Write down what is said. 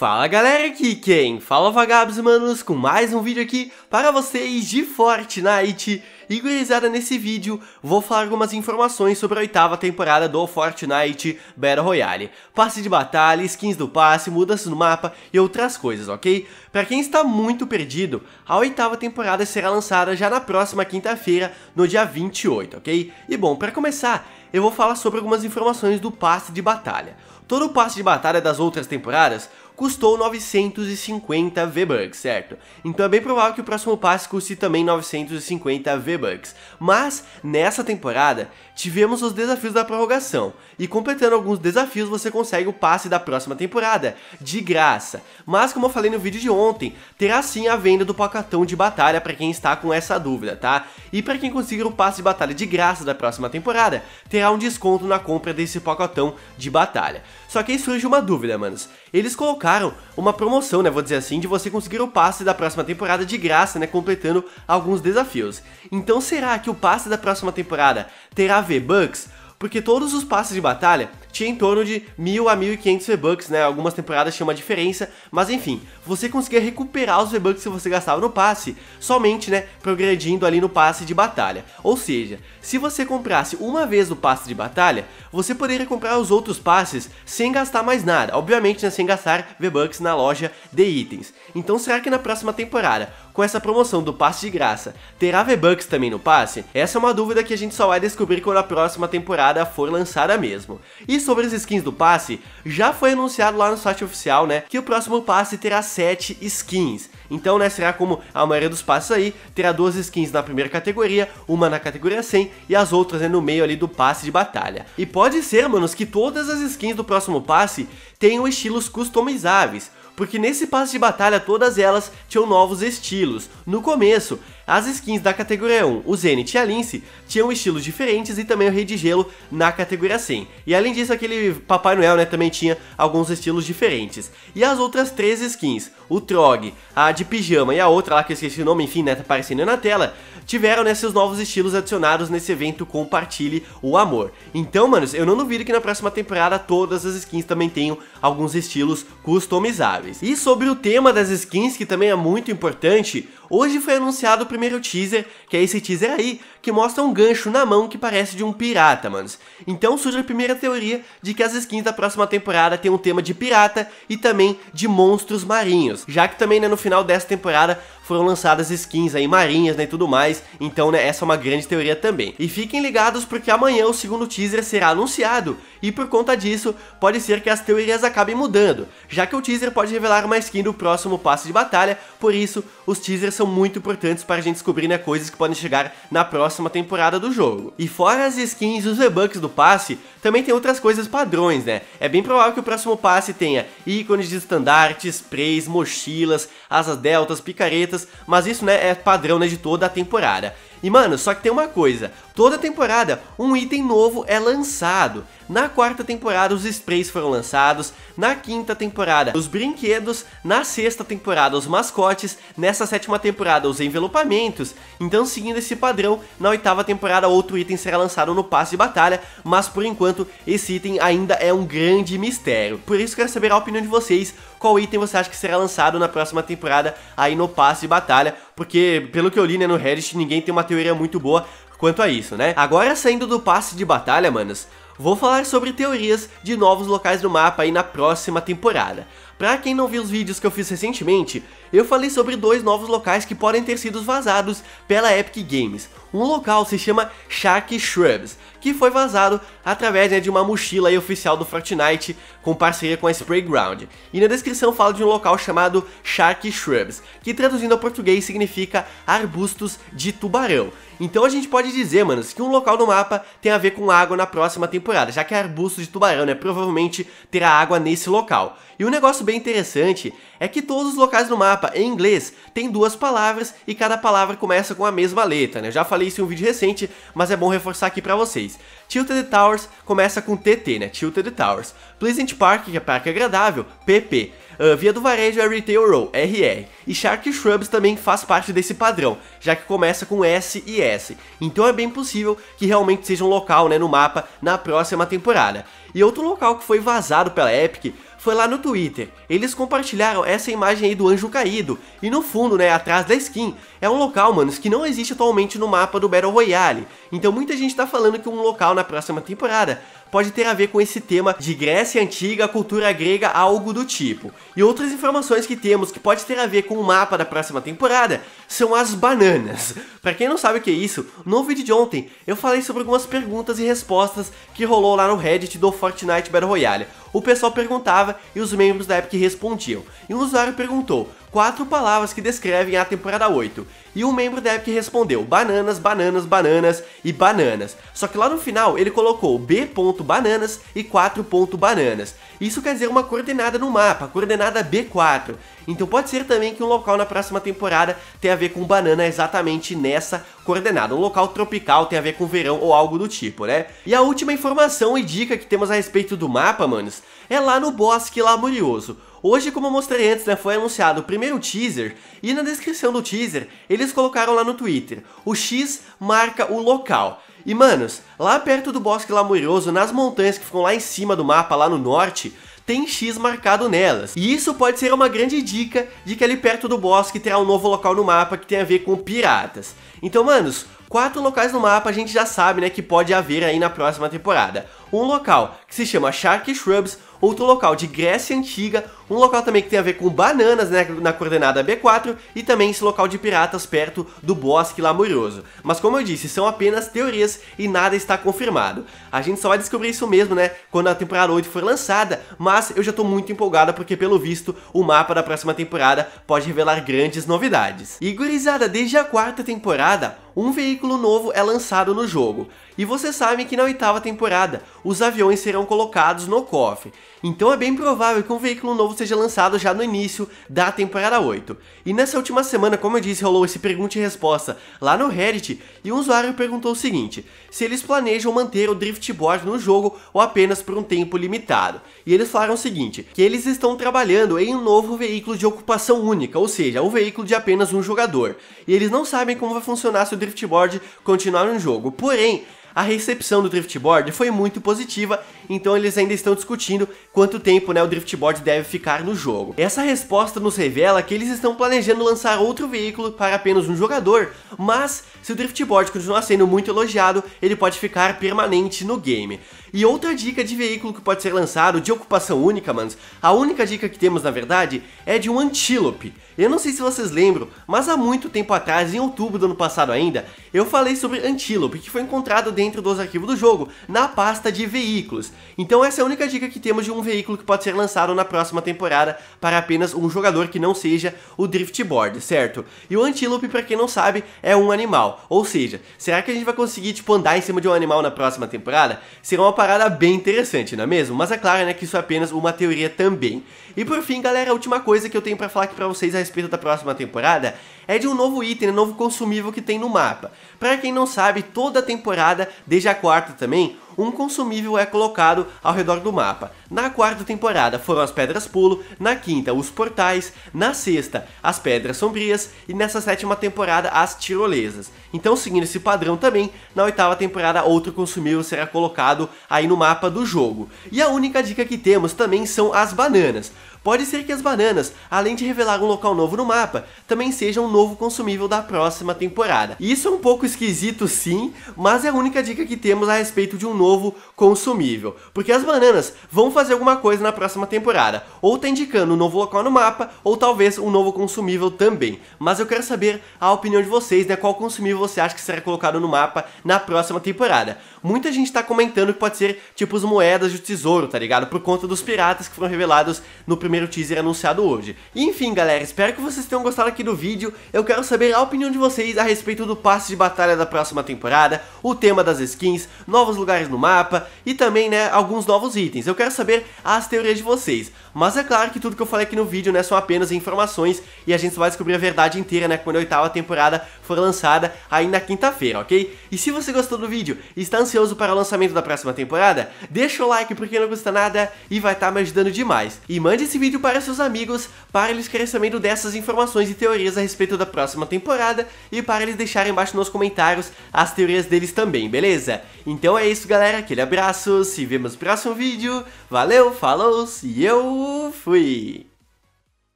Fala galera, aqui quem? Fala vagabos e manos com mais um vídeo aqui para vocês de Fortnite E gurizada, nesse vídeo vou falar algumas informações sobre a oitava temporada do Fortnite Battle Royale Passe de batalha, skins do passe, mudanças no mapa e outras coisas, ok? Para quem está muito perdido, a oitava temporada será lançada já na próxima quinta-feira, no dia 28, ok? E bom, para começar, eu vou falar sobre algumas informações do passe de batalha Todo o passe de batalha das outras temporadas custou 950 V-Bucks, certo? Então é bem provável que o próximo passe custe também 950 V-Bucks. Mas, nessa temporada, tivemos os desafios da prorrogação, e completando alguns desafios você consegue o passe da próxima temporada, de graça. Mas, como eu falei no vídeo de ontem, terá sim a venda do pacotão de batalha para quem está com essa dúvida, tá? E para quem conseguir o passe de batalha de graça da próxima temporada, terá um desconto na compra desse pacotão de batalha. Só que aí surge uma dúvida, manos. Eles colocaram lançaram uma promoção, né, vou dizer assim, de você conseguir o passe da próxima temporada de graça, né, completando alguns desafios. Então será que o passe da próxima temporada terá V-Bucks? porque todos os passes de batalha tinham em torno de 1.000 a 1.500 V-Bucks, né? Algumas temporadas tinha uma diferença, mas enfim, você conseguia recuperar os V-Bucks que você gastava no passe, somente, né, progredindo ali no passe de batalha. Ou seja, se você comprasse uma vez o passe de batalha, você poderia comprar os outros passes sem gastar mais nada, obviamente, né, sem gastar V-Bucks na loja de itens. Então será que na próxima temporada, com essa promoção do passe de graça, terá V-Bucks também no passe? Essa é uma dúvida que a gente só vai descobrir quando a próxima temporada temporada for lançada mesmo. E sobre as skins do passe, já foi anunciado lá no site oficial, né, que o próximo passe terá 7 skins. Então, né, será como a maioria dos passes aí, terá duas skins na primeira categoria, uma na categoria 100 e as outras né, no meio ali do passe de batalha. E pode ser, manos, que todas as skins do próximo passe tenham estilos customizáveis, porque nesse passe de batalha todas elas tinham novos estilos. No começo, as skins da categoria 1, o Zenith e a Lince, tinham estilos diferentes e também o Rei de Gelo na categoria 100. E além disso, aquele Papai Noel né, também tinha alguns estilos diferentes. E as outras três skins, o Trog, a de pijama e a outra lá que eu esqueci o nome, enfim, né, tá aparecendo na tela, tiveram né, seus novos estilos adicionados nesse evento Compartilhe o Amor. Então, manos, eu não duvido que na próxima temporada todas as skins também tenham alguns estilos customizáveis. E sobre o tema das skins, que também é muito importante, hoje foi anunciado o primeiro primeiro teaser, que é esse teaser aí, que mostra um gancho na mão que parece de um pirata, manos. Então surge a primeira teoria de que as skins da próxima temporada tem um tema de pirata e também de monstros marinhos, já que também né, no final dessa temporada foram lançadas skins aí marinhas, né, e tudo mais. Então, né, essa é uma grande teoria também. E fiquem ligados porque amanhã o segundo teaser será anunciado e por conta disso, pode ser que as teorias acabem mudando, já que o teaser pode revelar uma skin do próximo passe de batalha, por isso, os teasers são muito importantes para a gente descobrir né, coisas que podem chegar na próxima temporada do jogo. E fora as skins e os V-Bucks do passe, também tem outras coisas padrões, né? É bem provável que o próximo passe tenha ícones de estandarte, sprays, mochilas, asas deltas, picaretas, mas isso né, é padrão né, de toda a temporada. E mano, só que tem uma coisa, toda temporada um item novo é lançado. Na quarta temporada os sprays foram lançados, na quinta temporada os brinquedos, na sexta temporada os mascotes, nessa sétima temporada os envelopamentos. Então seguindo esse padrão, na oitava temporada outro item será lançado no passe de batalha, mas por enquanto esse item ainda é um grande mistério. Por isso quero saber a opinião de vocês, qual item você acha que será lançado na próxima temporada aí no passe de batalha porque pelo que eu li, né, no Reddit, ninguém tem uma teoria muito boa quanto a isso, né? Agora saindo do passe de batalha, manos, vou falar sobre teorias de novos locais do mapa aí na próxima temporada. Pra quem não viu os vídeos que eu fiz recentemente, eu falei sobre dois novos locais que podem ter sido vazados pela Epic Games. Um local se chama Shark Shrubs, que foi vazado através né, de uma mochila oficial do Fortnite com parceria com a Sprayground. E na descrição fala de um local chamado Shark Shrubs, que traduzindo ao português significa arbustos de tubarão. Então a gente pode dizer, manos, que um local no mapa tem a ver com água na próxima temporada, já que é arbusto de tubarão, né? Provavelmente terá água nesse local. E um negócio bem interessante é que todos os locais do mapa, em inglês, tem duas palavras e cada palavra começa com a mesma letra, né? Eu já falei isso em um vídeo recente, mas é bom reforçar aqui pra vocês. Tilted Towers começa com TT, né? Tilted Towers. Pleasant Park, que é parque agradável, PP. Uh, via do Varejo é Retail Row, RR. E Shark Shrubs também faz parte desse padrão, já que começa com S e S. Então é bem possível que realmente seja um local né, no mapa na próxima temporada. E outro local que foi vazado pela Epic foi lá no Twitter. Eles compartilharam essa imagem aí do anjo caído, e no fundo, né, atrás da skin, é um local, mano, que não existe atualmente no mapa do Battle Royale. Então muita gente tá falando que um local na próxima temporada pode ter a ver com esse tema de Grécia Antiga, cultura grega, algo do tipo. E outras informações que temos que pode ter a ver com o mapa da próxima temporada são as bananas. Para quem não sabe o que é isso, no vídeo de ontem eu falei sobre algumas perguntas e respostas que rolou lá no Reddit do Fortnite Battle Royale. O pessoal perguntava e os membros da Epic respondiam. E um usuário perguntou: quatro palavras que descrevem a temporada 8. E um membro da Epic respondeu bananas, bananas, bananas e bananas. Só que lá no final ele colocou B.bananas e 4.bananas. Isso quer dizer uma coordenada no mapa, coordenada B4. Então pode ser também que um local na próxima temporada tenha a ver com banana exatamente nessa coordenada. Um local tropical tem a ver com verão ou algo do tipo, né? E a última informação e dica que temos a respeito do mapa, manos, é lá no Bosque Lamurioso. Hoje, como eu mostrei antes, né, foi anunciado o primeiro teaser e na descrição do teaser eles colocaram lá no Twitter: o X marca o local. E manos, lá perto do Bosque Lamurioso, nas montanhas que ficam lá em cima do mapa, lá no norte, tem X marcado nelas. E isso pode ser uma grande dica de que ali perto do bosque terá um novo local no mapa que tem a ver com piratas. Então, manos, quatro locais no mapa a gente já sabe, né, que pode haver aí na próxima temporada. Um local que se chama Shark Shrubs, outro local de Grécia Antiga, um local também que tem a ver com bananas, né, na coordenada B4, e também esse local de piratas perto do bosque lamurioso. Mas como eu disse, são apenas teorias e nada está confirmado. A gente só vai descobrir isso mesmo, né, quando a temporada 8 for lançada, mas eu já estou muito empolgada porque, pelo visto, o mapa da próxima temporada pode revelar grandes novidades. E gurizada, desde a quarta temporada, um veículo novo é lançado no jogo. E vocês sabem que na oitava temporada, os aviões serão colocados no cofre. Então é bem provável que um veículo novo seja lançado já no início da temporada 8. E nessa última semana, como eu disse, rolou esse pergunta e resposta lá no Reddit e um usuário perguntou o seguinte: se eles planejam manter o driftboard no jogo ou apenas por um tempo limitado. E eles falaram o seguinte: que eles estão trabalhando em um novo veículo de ocupação única, ou seja, um veículo de apenas um jogador. E eles não sabem como vai funcionar se o driftboard continuar no jogo. Porém, a recepção do Driftboard foi muito positiva, então eles ainda estão discutindo quanto tempo né, o Driftboard deve ficar no jogo. Essa resposta nos revela que eles estão planejando lançar outro veículo para apenas um jogador, mas se o Driftboard continuar sendo muito elogiado, ele pode ficar permanente no game. E outra dica de veículo que pode ser lançado de ocupação única, manos, a única dica que temos na verdade é de um antílope. Eu não sei se vocês lembram, mas há muito tempo atrás, em outubro do ano passado ainda, eu falei sobre antílope que foi encontrado dentro dos arquivos do jogo, na pasta de veículos. Então essa é a única dica que temos de um veículo que pode ser lançado na próxima temporada para apenas um jogador que não seja o Driftboard, certo? E o antílope, para quem não sabe, é um animal. Ou seja, será que a gente vai conseguir tipo andar em cima de um animal na próxima temporada? Será uma parada bem interessante, não é mesmo? Mas é claro, né, que isso é apenas uma teoria também. E por fim, galera, a última coisa que eu tenho para falar aqui pra vocês a respeito da próxima temporada é de um novo item, um né, novo consumível que tem no mapa. Para quem não sabe, toda a temporada, desde a quarta também, um consumível é colocado ao redor do mapa. Na quarta temporada foram as Pedras Pulo, na quinta os Portais, na sexta as Pedras Sombrias e nessa sétima temporada as Tirolesas. Então seguindo esse padrão também, na oitava temporada outro consumível será colocado aí no mapa do jogo. E a única dica que temos também são as bananas. Pode ser que as bananas, além de revelar um local novo no mapa, também sejam um novo consumível da próxima temporada. Isso é um pouco esquisito sim, mas é a única dica que temos a respeito de um novo consumível. Porque as bananas vão fazer alguma coisa na próxima temporada, ou tá indicando um novo local no mapa, ou talvez um novo consumível também. Mas eu quero saber a opinião de vocês, né, qual consumível você acha que será colocado no mapa na próxima temporada. Muita gente tá comentando que pode ser tipo as moedas do tesouro, tá ligado? Por conta dos piratas que foram revelados no primeiro primeiro teaser anunciado hoje. enfim, galera, espero que vocês tenham gostado aqui do vídeo. Eu quero saber a opinião de vocês a respeito do passe de batalha da próxima temporada, o tema das skins, novos lugares no mapa e também, né, alguns novos itens. Eu quero saber as teorias de vocês. Mas é claro que tudo que eu falei aqui no vídeo, né, são apenas informações e a gente só vai descobrir a verdade inteira, né, quando a oitava temporada for lançada aí na quinta-feira, ok? E se você gostou do vídeo e está ansioso para o lançamento da próxima temporada, deixa o like porque não custa nada e vai estar tá me ajudando demais. E mande esse vídeo para seus amigos, para eles o sabendo dessas informações e teorias a respeito da próxima temporada e para eles deixarem embaixo nos comentários as teorias deles também, beleza? Então é isso galera, aquele abraço, se vemos no próximo vídeo, valeu, falou e eu fui!